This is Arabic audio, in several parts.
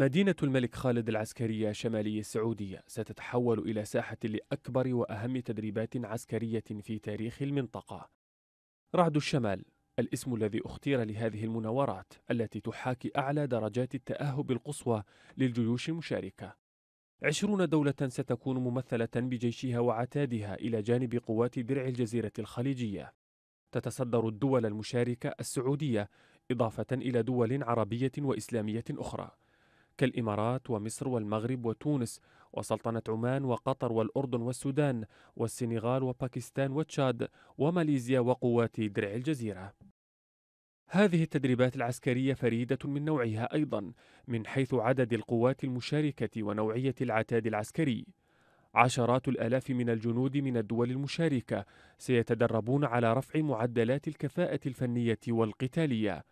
مدينة الملك خالد العسكرية شمالي السعودية ستتحول إلى ساحة لأكبر وأهم تدريبات عسكرية في تاريخ المنطقة. رعد الشمال الاسم الذي اختير لهذه المناورات التي تحاكي أعلى درجات التأهب القصوى للجيوش المشاركة. عشرون دولة ستكون ممثلة بجيشها وعتادها إلى جانب قوات درع الجزيرة الخليجية. تتصدر الدول المشاركة السعودية إضافة إلى دول عربية وإسلامية أخرى. كالإمارات ومصر والمغرب وتونس وسلطنة عمان وقطر والأردن والسودان والسنغال وباكستان وتشاد وماليزيا وقوات درع الجزيرة هذه التدريبات العسكرية فريدة من نوعها أيضا من حيث عدد القوات المشاركة ونوعية العتاد العسكري عشرات الآلاف من الجنود من الدول المشاركة سيتدربون على رفع معدلات الكفاءة الفنية والقتالية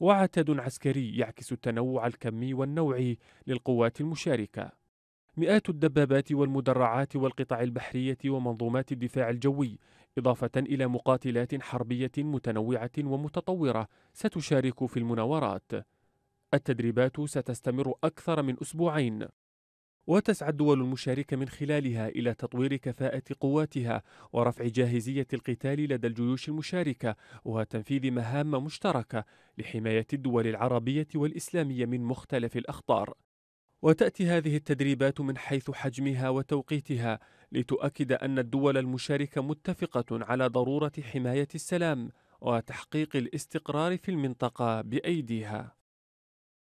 وعتاد عسكري يعكس التنوع الكمي والنوعي للقوات المشاركة مئات الدبابات والمدرعات والقطع البحرية ومنظومات الدفاع الجوي إضافة إلى مقاتلات حربية متنوعة ومتطورة ستشارك في المناورات التدريبات ستستمر أكثر من أسبوعين وتسعى الدول المشاركة من خلالها إلى تطوير كفاءة قواتها ورفع جاهزية القتال لدى الجيوش المشاركة وتنفيذ مهام مشتركة لحماية الدول العربية والإسلامية من مختلف الأخطار. وتأتي هذه التدريبات من حيث حجمها وتوقيتها لتؤكد أن الدول المشاركة متفقة على ضرورة حماية السلام وتحقيق الاستقرار في المنطقة بأيديها.